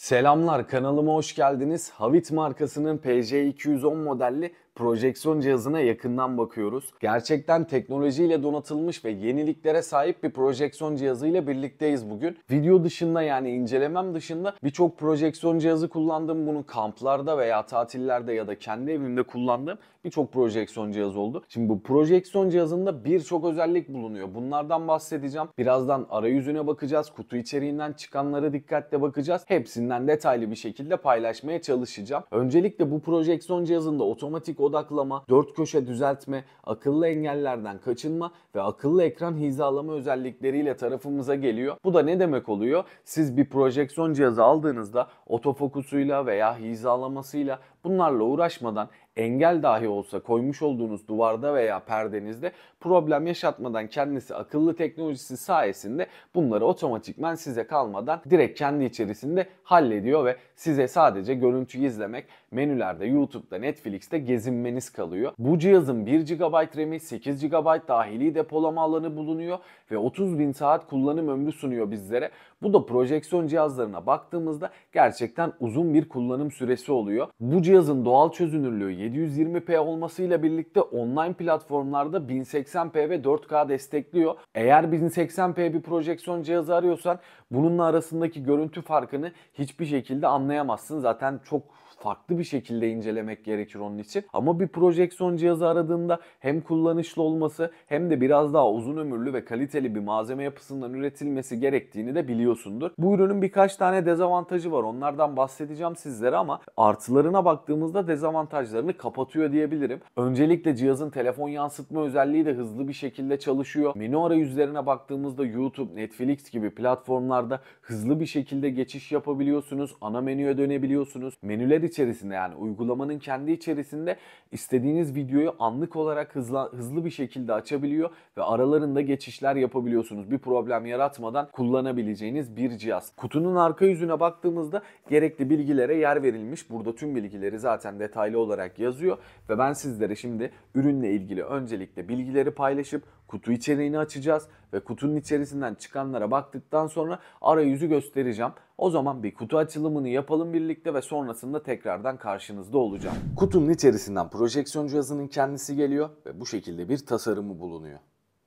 Selamlar kanalıma hoş geldiniz. Havit markasının PJ210 modelli projeksiyon cihazına yakından bakıyoruz. Gerçekten teknolojiyle donatılmış ve yeniliklere sahip bir projeksiyon cihazıyla birlikteyiz bugün. Video dışında yani incelemem dışında birçok projeksiyon cihazı kullandım. Bunu kamplarda veya tatillerde ya da kendi evimde kullandığım birçok projeksiyon cihazı oldu. Şimdi bu projeksiyon cihazında birçok özellik bulunuyor. Bunlardan bahsedeceğim. Birazdan arayüzüne bakacağız. Kutu içeriğinden çıkanlara dikkatle bakacağız. Hepsinden detaylı bir şekilde paylaşmaya çalışacağım. Öncelikle bu projeksiyon cihazında otomatik odaklama, dört köşe düzeltme, akıllı engellerden kaçınma ve akıllı ekran hizalama özellikleriyle tarafımıza geliyor. Bu da ne demek oluyor? Siz bir projeksiyon cihazı aldığınızda otofokusuyla veya hizalamasıyla bunlarla uğraşmadan engel dahi olsa koymuş olduğunuz duvarda veya perdenizde problem yaşatmadan kendisi akıllı teknolojisi sayesinde bunları otomatikmen size kalmadan direkt kendi içerisinde hallediyor ve size sadece görüntüyü izlemek menülerde, YouTube'da, Netflix'te gezinmeniz kalıyor. Bu cihazın 1 GB RAM'i, 8 GB dahili depolama alanı bulunuyor ve 30 bin saat kullanım ömrü sunuyor bizlere. Bu da projeksiyon cihazlarına baktığımızda gerçekten uzun bir kullanım süresi oluyor. Bu cihazın doğal çözünürlüğü 720p olmasıyla birlikte online platformlarda 1080p ve 4K destekliyor. Eğer 1080p bir projeksiyon cihazı arıyorsan bununla arasındaki görüntü farkını hiçbir şekilde anlayamazsın. Zaten çok farklı bir şekilde incelemek gerekir onun için. Ama bir projeksiyon cihazı aradığında hem kullanışlı olması hem de biraz daha uzun ömürlü ve kaliteli bir malzeme yapısından üretilmesi gerektiğini de biliyorsundur. Bu ürünün birkaç tane dezavantajı var. Onlardan bahsedeceğim sizlere ama artılarına baktığımızda dezavantajlarını kapatıyor diyebilirim. Öncelikle cihazın telefon yansıtma özelliği de hızlı bir şekilde çalışıyor. Menü arayüzlerine baktığımızda YouTube, Netflix gibi platformlar uygulamalarda hızlı bir şekilde geçiş yapabiliyorsunuz. Ana menüye dönebiliyorsunuz. Menüler içerisinde yani uygulamanın kendi içerisinde istediğiniz videoyu anlık olarak hızla, hızlı bir şekilde açabiliyor ve aralarında geçişler yapabiliyorsunuz. Bir problem yaratmadan kullanabileceğiniz bir cihaz. Kutunun arka yüzüne baktığımızda gerekli bilgilere yer verilmiş. Burada tüm bilgileri zaten detaylı olarak yazıyor ve ben sizlere şimdi ürünle ilgili öncelikle bilgileri paylaşıp kutu içeriğini açacağız ve kutunun içerisinden çıkanlara baktıktan sonra arayüzü göstereceğim. O zaman bir kutu açılımını yapalım birlikte ve sonrasında tekrardan karşınızda olacağım. Kutunun içerisinden projeksiyon cihazının kendisi geliyor ve bu şekilde bir tasarımı bulunuyor.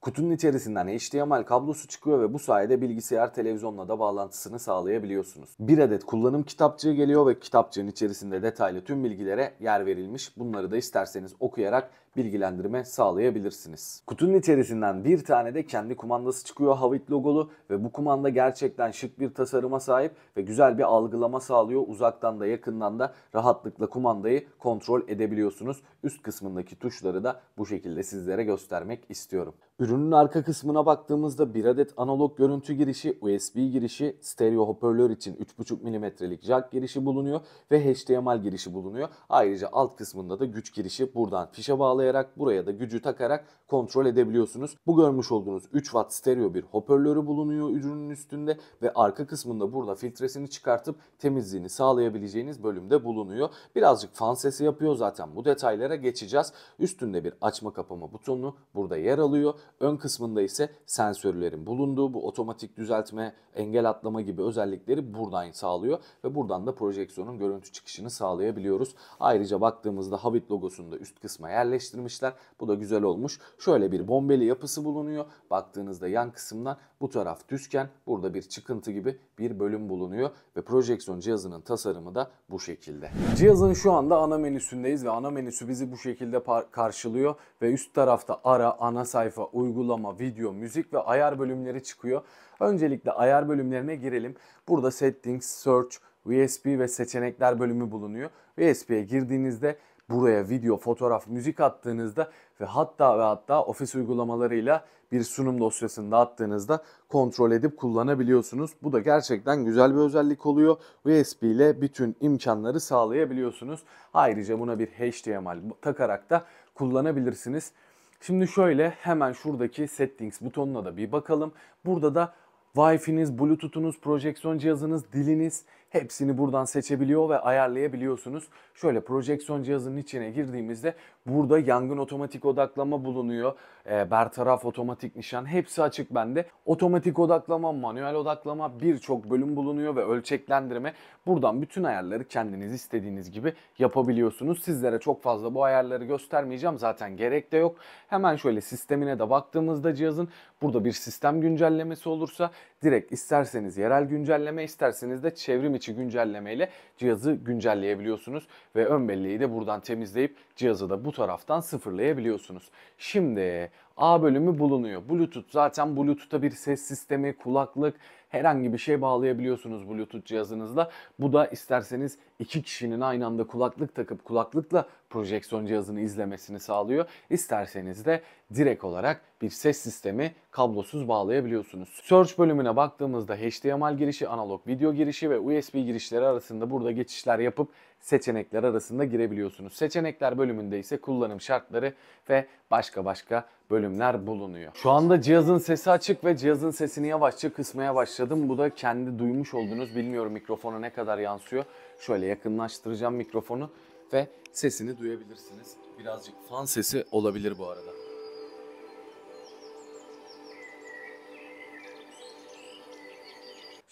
Kutunun içerisinden HDMI kablosu çıkıyor ve bu sayede bilgisayar televizyonla da bağlantısını sağlayabiliyorsunuz. Bir adet kullanım kitapçığı geliyor ve kitapçığın içerisinde detaylı tüm bilgilere yer verilmiş. Bunları da isterseniz okuyarak bilgilendirme sağlayabilirsiniz. Kutunun içerisinden bir tane de kendi kumandası çıkıyor Havit logolu ve bu kumanda gerçekten şık bir tasarıma sahip ve güzel bir algılama sağlıyor. Uzaktan da yakından da rahatlıkla kumandayı kontrol edebiliyorsunuz. Üst kısmındaki tuşları da bu şekilde sizlere göstermek istiyorum. Ürünün arka kısmına baktığımızda bir adet analog görüntü girişi, USB girişi, stereo hoparlör için 3.5 milimetrelik jack girişi bulunuyor ve HDMI girişi bulunuyor. Ayrıca alt kısmında da güç girişi buradan fişe bağlayabilirsiniz bağlayarak buraya da gücü takarak kontrol edebiliyorsunuz. Bu görmüş olduğunuz 3 watt stereo bir hoparlörü bulunuyor ürünün üstünde ve arka kısmında burada filtresini çıkartıp temizliğini sağlayabileceğiniz bölümde bulunuyor. Birazcık fan sesi yapıyor zaten bu detaylara geçeceğiz. Üstünde bir açma kapama butonu burada yer alıyor. Ön kısmında ise sensörlerin bulunduğu bu otomatik düzeltme, engel atlama gibi özellikleri buradan sağlıyor ve buradan da projeksiyonun görüntü çıkışını sağlayabiliyoruz. Ayrıca baktığımızda habit logosunu da üst kısma yerleştirdik karıştırmışlar. Bu da güzel olmuş. Şöyle bir bombeli yapısı bulunuyor. Baktığınızda yan kısımdan bu taraf düzken burada bir çıkıntı gibi bir bölüm bulunuyor ve projeksiyon cihazının tasarımı da bu şekilde. Cihazın şu anda ana menüsündeyiz ve ana menüsü bizi bu şekilde karşılıyor ve üst tarafta ara, ana sayfa, uygulama, video, müzik ve ayar bölümleri çıkıyor. Öncelikle ayar bölümlerine girelim. Burada settings, search, VSP ve seçenekler bölümü bulunuyor. USB'ye girdiğinizde buraya video, fotoğraf, müzik attığınızda ve hatta ve hatta ofis uygulamalarıyla bir sunum dosyasında attığınızda kontrol edip kullanabiliyorsunuz. Bu da gerçekten güzel bir özellik oluyor. USB ile bütün imkanları sağlayabiliyorsunuz. Ayrıca buna bir HDMI takarak da kullanabilirsiniz. Şimdi şöyle hemen şuradaki settings butonuna da bir bakalım. Burada da Wi-Fi'niz, Bluetooth'unuz, projeksiyon cihazınız, diliniz, Hepsini buradan seçebiliyor ve ayarlayabiliyorsunuz. Şöyle projeksiyon cihazının içine girdiğimizde burada yangın otomatik odaklama bulunuyor. E, bertaraf otomatik nişan hepsi açık bende. Otomatik odaklama, manuel odaklama birçok bölüm bulunuyor ve ölçeklendirme. Buradan bütün ayarları kendiniz istediğiniz gibi yapabiliyorsunuz. Sizlere çok fazla bu ayarları göstermeyeceğim. Zaten gerek de yok. Hemen şöyle sistemine de baktığımızda cihazın burada bir sistem güncellemesi olursa direkt isterseniz yerel güncelleme isterseniz de çevrim içi içi güncellemeyle cihazı güncelleyebiliyorsunuz ve ön belleği de buradan temizleyip cihazı da bu taraftan sıfırlayabiliyorsunuz. Şimdi A bölümü bulunuyor. Bluetooth zaten Bluetooth'ta bir ses sistemi, kulaklık, herhangi bir şey bağlayabiliyorsunuz Bluetooth cihazınızla. Bu da isterseniz iki kişinin aynı anda kulaklık takıp kulaklıkla projeksiyon cihazını izlemesini sağlıyor. İsterseniz de direkt olarak bir ses sistemi kablosuz bağlayabiliyorsunuz. Search bölümüne baktığımızda HDMI girişi, analog video girişi ve USB girişleri arasında burada geçişler yapıp seçenekler arasında girebiliyorsunuz. Seçenekler bölümünde ise kullanım şartları ve başka başka bölümler bulunuyor. Şu anda cihazın sesi açık ve cihazın sesini yavaşça kısmaya başlıyor başladım. Bu da kendi duymuş olduğunuz, bilmiyorum mikrofona ne kadar yansıyor. Şöyle yakınlaştıracağım mikrofonu ve sesini duyabilirsiniz. Birazcık fan sesi olabilir bu arada.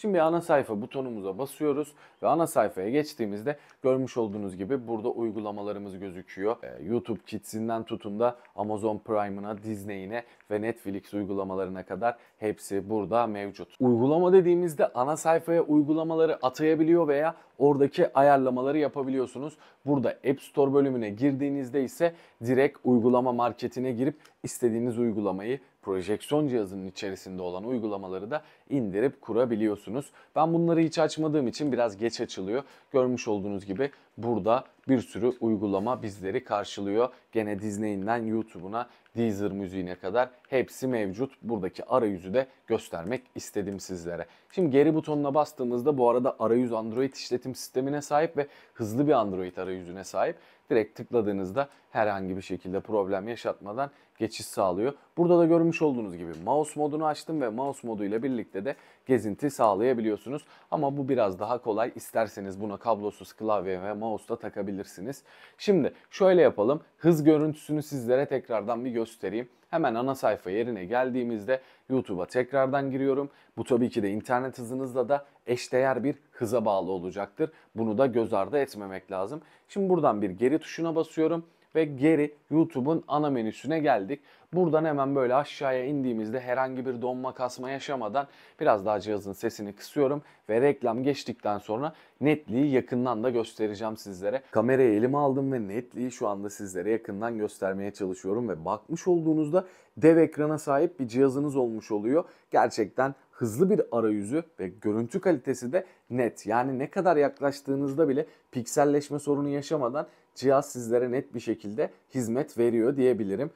Şimdi ana sayfa butonumuza basıyoruz ve ana sayfaya geçtiğimizde görmüş olduğunuz gibi burada uygulamalarımız gözüküyor. Ee, YouTube Kids'inden tutun da Amazon Prime'ına, Disney'ine ve Netflix uygulamalarına kadar hepsi burada mevcut. Uygulama dediğimizde ana sayfaya uygulamaları atayabiliyor veya oradaki ayarlamaları yapabiliyorsunuz. Burada App Store bölümüne girdiğinizde ise direkt uygulama marketine girip istediğiniz uygulamayı projeksiyon cihazının içerisinde olan uygulamaları da indirip kurabiliyorsunuz. Ben bunları hiç açmadığım için biraz geç açılıyor. Görmüş olduğunuz gibi burada bir sürü uygulama bizleri karşılıyor. Gene Disney'inden YouTube'una, Deezer müziğine kadar hepsi mevcut. Buradaki arayüzü de göstermek istedim sizlere. Şimdi geri butonuna bastığımızda bu arada arayüz Android işletim sistemine sahip ve hızlı bir Android arayüzüne sahip. Direkt tıkladığınızda herhangi bir şekilde problem yaşatmadan geçiş sağlıyor. Burada da görmüş olduğunuz gibi mouse modunu açtım ve mouse modu ile birlikte de gezinti sağlayabiliyorsunuz. Ama bu biraz daha kolay. İsterseniz buna kablosuz klavye ve mouse da takabilirsiniz. Şimdi şöyle yapalım. Hız görüntüsünü sizlere tekrardan bir göstereyim. Hemen ana sayfa yerine geldiğimizde YouTube'a tekrardan giriyorum. Bu tabii ki de internet hızınızla da eşdeğer bir hıza bağlı olacaktır. Bunu da göz ardı etmemek lazım. Şimdi buradan bir geri tuşuna basıyorum ve geri YouTube'un ana menüsüne geldik. Buradan hemen böyle aşağıya indiğimizde herhangi bir donma kasma yaşamadan biraz daha cihazın sesini kısıyorum ve reklam geçtikten sonra netliği yakından da göstereceğim sizlere. Kamerayı elime aldım ve netliği şu anda sizlere yakından göstermeye çalışıyorum ve bakmış olduğunuzda dev ekrana sahip bir cihazınız olmuş oluyor. Gerçekten hızlı bir arayüzü ve görüntü kalitesi de net. Yani ne kadar yaklaştığınızda bile pikselleşme sorunu yaşamadan cihaz sizlere net bir şekilde hizmet veriyor diyebilirim.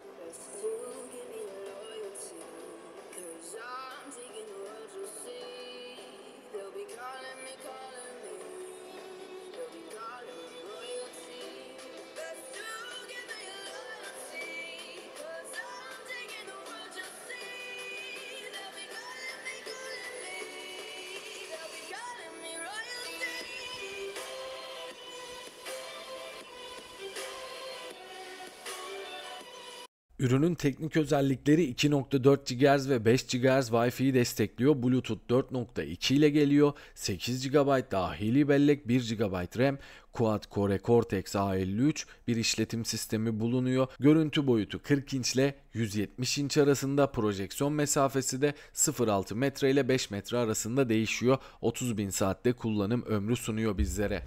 Ürünün teknik özellikleri 2.4 GHz ve 5 GHz Wi-Fi'yi destekliyor. Bluetooth 4.2 ile geliyor. 8 GB dahili bellek, 1 GB RAM, Quad Core Cortex A53 bir işletim sistemi bulunuyor. Görüntü boyutu 40 inç ile 170 inç arasında projeksiyon mesafesi de 0.6 metre ile 5 metre arasında değişiyor. 30 bin saatte kullanım ömrü sunuyor bizlere.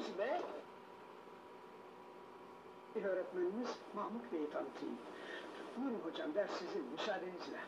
Öğretmenimiz ve öğretmenimiz Mahmut Bey'i tanıtayım. Buyurun hocam ders sizin müsaadenizle.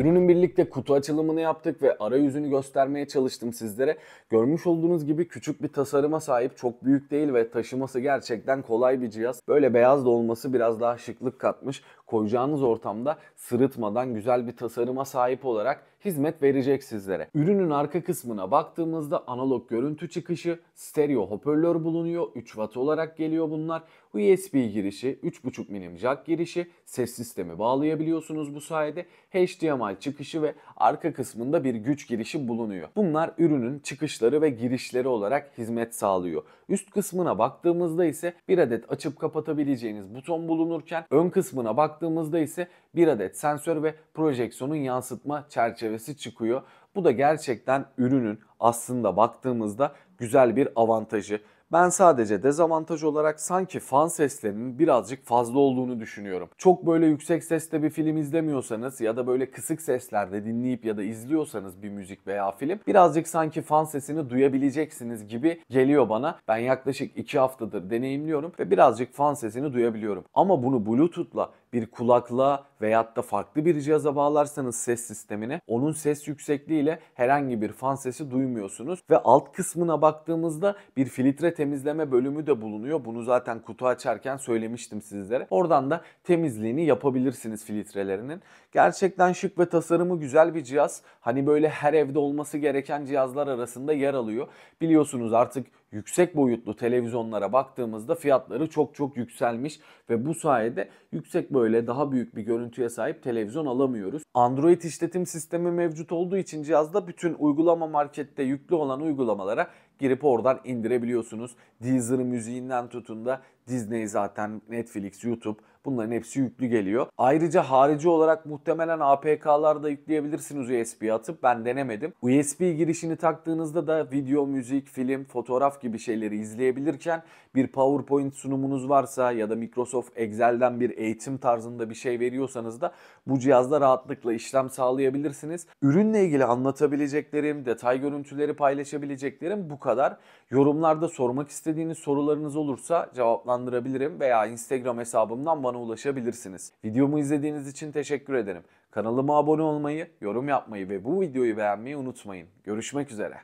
Ürünün birlikte kutu açılımını yaptık ve arayüzünü göstermeye çalıştım sizlere. Görmüş olduğunuz gibi küçük bir tasarıma sahip, çok büyük değil ve taşıması gerçekten kolay bir cihaz. Böyle beyaz da olması biraz daha şıklık katmış koyacağınız ortamda sırıtmadan güzel bir tasarıma sahip olarak hizmet verecek sizlere. Ürünün arka kısmına baktığımızda analog görüntü çıkışı, stereo hoparlör bulunuyor. 3 watt olarak geliyor bunlar. USB girişi, 3.5 milim jack girişi, ses sistemi bağlayabiliyorsunuz bu sayede. HDMI çıkışı ve arka kısmında bir güç girişi bulunuyor. Bunlar ürünün çıkışları ve girişleri olarak hizmet sağlıyor. Üst kısmına baktığımızda ise bir adet açıp kapatabileceğiniz buton bulunurken ön kısmına baktığımızda baktığımızda ise bir adet sensör ve projeksiyonun yansıtma çerçevesi çıkıyor. Bu da gerçekten ürünün aslında baktığımızda güzel bir avantajı. Ben sadece dezavantaj olarak sanki fan seslerinin birazcık fazla olduğunu düşünüyorum. Çok böyle yüksek sesle bir film izlemiyorsanız ya da böyle kısık seslerde dinleyip ya da izliyorsanız bir müzik veya film birazcık sanki fan sesini duyabileceksiniz gibi geliyor bana. Ben yaklaşık 2 haftadır deneyimliyorum ve birazcık fan sesini duyabiliyorum. Ama bunu Bluetooth'la bir kulakla veyahut da farklı bir cihaza bağlarsanız ses sistemini, onun ses yüksekliğiyle herhangi bir fan sesi duymuyorsunuz. Ve alt kısmına baktığımızda bir filtre temizleme bölümü de bulunuyor. Bunu zaten kutu açarken söylemiştim sizlere. Oradan da temizliğini yapabilirsiniz filtrelerinin. Gerçekten şık ve tasarımı güzel bir cihaz. Hani böyle her evde olması gereken cihazlar arasında yer alıyor. Biliyorsunuz artık yüksek boyutlu televizyonlara baktığımızda fiyatları çok çok yükselmiş ve bu sayede yüksek böyle daha büyük bir görüntüye sahip televizyon alamıyoruz. Android işletim sistemi mevcut olduğu için cihazda bütün uygulama markette yüklü olan uygulamalara girip oradan indirebiliyorsunuz. Deezer müziğinden tutun da Disney zaten, Netflix, YouTube Bunların hepsi yüklü geliyor. Ayrıca harici olarak muhtemelen APK'lar da yükleyebilirsiniz USB atıp ben denemedim. USB girişini taktığınızda da video, müzik, film, fotoğraf gibi şeyleri izleyebilirken bir PowerPoint sunumunuz varsa ya da Microsoft Excel'den bir eğitim tarzında bir şey veriyorsanız da bu cihazda rahatlıkla işlem sağlayabilirsiniz. Ürünle ilgili anlatabileceklerim, detay görüntüleri paylaşabileceklerim bu kadar. Yorumlarda sormak istediğiniz sorularınız olursa cevaplandırabilirim veya Instagram hesabımdan bana bana ulaşabilirsiniz. Videomu izlediğiniz için teşekkür ederim. Kanalıma abone olmayı, yorum yapmayı ve bu videoyu beğenmeyi unutmayın. Görüşmek üzere.